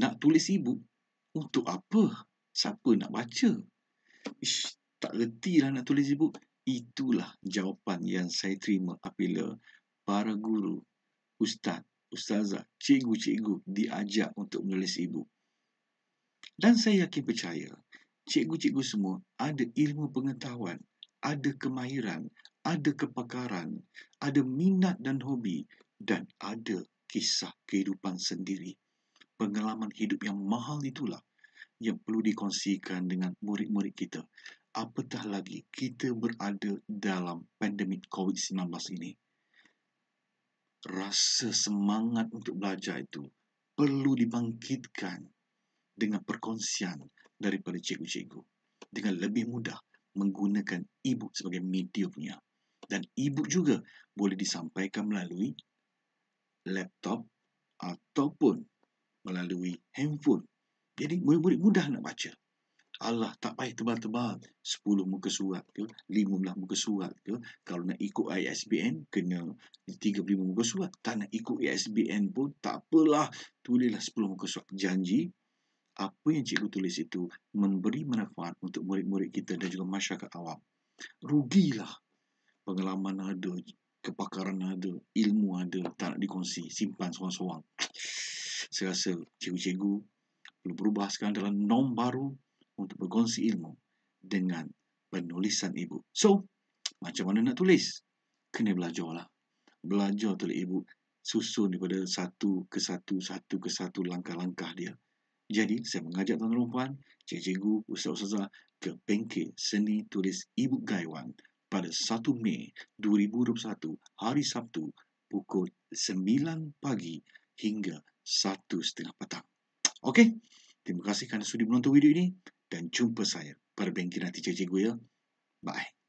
nak tulis ibu untuk apa? Siapa nak baca? Ish, tak reti lah nak tulis ibu. Itulah jawapan yang saya terima apabila para guru, ustaz, ustazah, cikgu-cikgu diajak untuk menulis ibu. Dan saya yakin percaya, cikgu-cikgu semua ada ilmu pengetahuan, ada kemahiran, ada kepakaran, ada minat dan hobi dan ada kisah kehidupan sendiri pengalaman hidup yang mahal itulah yang perlu dikongsikan dengan murid-murid kita. Apatah lagi kita berada dalam pandemik COVID-19 ini. Rasa semangat untuk belajar itu perlu dibangkitkan dengan perkongsian daripada cikgu-cikgu dengan lebih mudah menggunakan e-book sebagai mediumnya. Dan e-book juga boleh disampaikan melalui laptop ataupun melalui handphone. Jadi murid-murid mudah nak baca. Allah tak payah tebal-tebal 10 muka surat ke 15 muka surat ke kalau nak ikut ISBN kena 35 muka surat tak nak ikut ISBN pun tak apalah tulislah 10 muka surat janji apa yang cikgu tulis itu memberi manfaat untuk murid-murid kita dan juga masyarakat awam rugilah pengalaman ada kepakaran ada ilmu ada tak nak dikongsi simpan seorang-seorang saya rasa cikgu-cikgu perlu berubah sekarang dalam norm baru untuk berkongsi ilmu dengan penulisan ibu. So, macam mana nak tulis? Kena belajarlah, Belajar tulis ibu susun daripada satu ke satu, satu ke satu langkah-langkah dia. Jadi, saya mengajak tuan-tuan dan puan, cikgu-cikgu, ustaz-ustazah ke bengkel seni tulis ibu Gaiwan pada 1 Mei 2021 hari Sabtu pukul 9 pagi hingga satu setengah petang. Okey, terima kasih kerana sudah menonton video ini dan jumpa saya pada bengkel nanti cikgu ya. Bye.